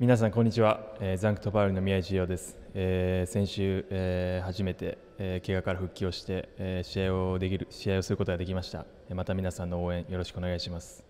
皆さんこんにちは、えー、ザンクトパウリの宮地千です、えー、先週、えー、初めて、えー、怪我から復帰をして、えー、試合をできる試合をすることができました、また皆さんの応援よろしくお願いします